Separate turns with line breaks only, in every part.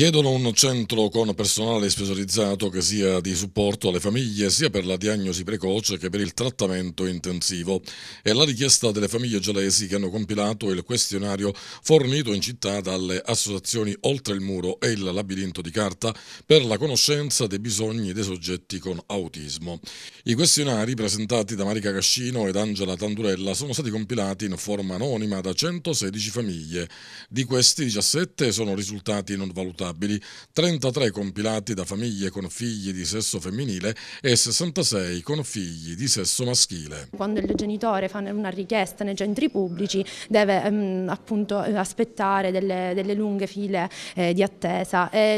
Chiedono un centro con personale specializzato che sia di supporto alle famiglie sia per la diagnosi precoce che per il trattamento intensivo. È la richiesta delle famiglie gelesi che hanno compilato il questionario fornito in città dalle associazioni Oltre il Muro e il Labirinto di Carta per la conoscenza dei bisogni dei soggetti con autismo. I questionari presentati da Marica Cascino ed Angela Tandurella sono stati compilati in forma anonima da 116 famiglie. Di questi 17 sono risultati non valutati disabili, 33 compilati da famiglie con figli di sesso femminile e 66 con figli di sesso maschile.
Quando il genitore fa una richiesta nei centri pubblici deve ehm, appunto eh, aspettare delle, delle lunghe file eh, di attesa. E,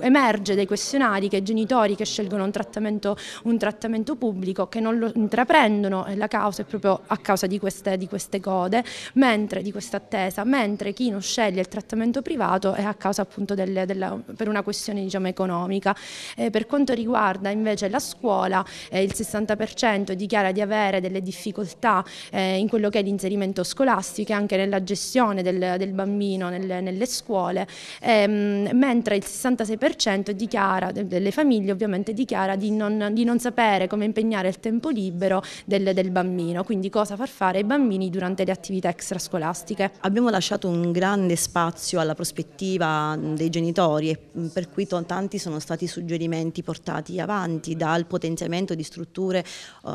emerge dai questionari che i genitori che scelgono un trattamento, un trattamento pubblico che non lo intraprendono la causa è proprio a causa di queste, di queste code, mentre di questa attesa, mentre chi non sceglie il trattamento privato è a causa appunto delle, della, per una questione diciamo, economica. Eh, per quanto riguarda invece la scuola, eh, il 60% dichiara di avere delle difficoltà eh, in quello che è l'inserimento scolastico e anche nella gestione del, del bambino nelle, nelle scuole, ehm, mentre il 66% dichiara, delle famiglie ovviamente dichiara di non, di non, sapere come impegnare il tempo libero del, del bambino, quindi cosa far fare ai bambini durante le attività extrascolastiche. Abbiamo lasciato un grande spazio alla prospettiva dei genitori
monitori e mm, per cui tanti sono stati suggerimenti portati avanti dal potenziamento di strutture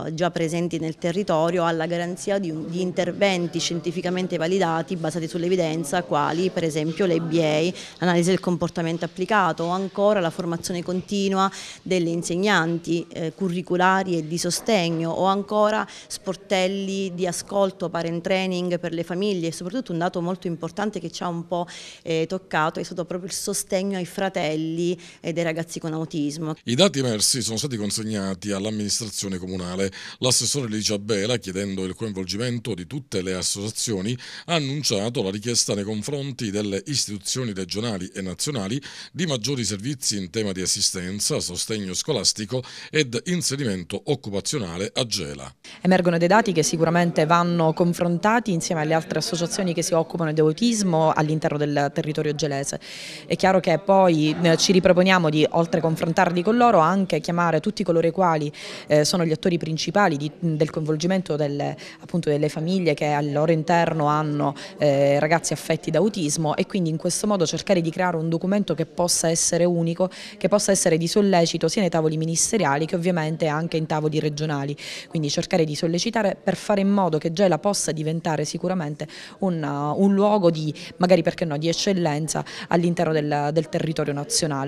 eh, già presenti nel territorio alla garanzia di, di interventi scientificamente validati basati sull'evidenza quali per esempio l'EBA, l'analisi del comportamento applicato o ancora la formazione continua delle insegnanti eh, curriculari e di sostegno o ancora sportelli di ascolto, parent training per le famiglie e soprattutto un dato molto importante che ci ha un po' eh, toccato è stato proprio il sostegno sostegno ai fratelli e dei ragazzi con autismo.
I dati emersi sono stati consegnati all'amministrazione comunale. L'assessore Licia Bela, chiedendo il coinvolgimento di tutte le associazioni, ha annunciato la richiesta nei confronti delle istituzioni regionali e nazionali di maggiori servizi in tema di assistenza, sostegno scolastico ed inserimento occupazionale a Gela.
Emergono dei dati che sicuramente vanno confrontati insieme alle altre associazioni che si occupano di autismo all'interno del territorio gelese. È chiaro chiaro che poi eh, ci riproponiamo di, oltre a confrontarli con loro, anche chiamare tutti coloro i quali eh, sono gli attori principali di, del coinvolgimento delle, appunto, delle, famiglie che al loro interno hanno eh, ragazzi affetti da autismo e quindi in questo modo cercare di creare un documento che possa essere unico, che possa essere di sollecito sia nei tavoli ministeriali che ovviamente anche in tavoli regionali, quindi cercare di sollecitare per fare in modo che Gela possa diventare sicuramente un, uh, un luogo di, magari perché no, di eccellenza all'interno del, del territorio nazionale.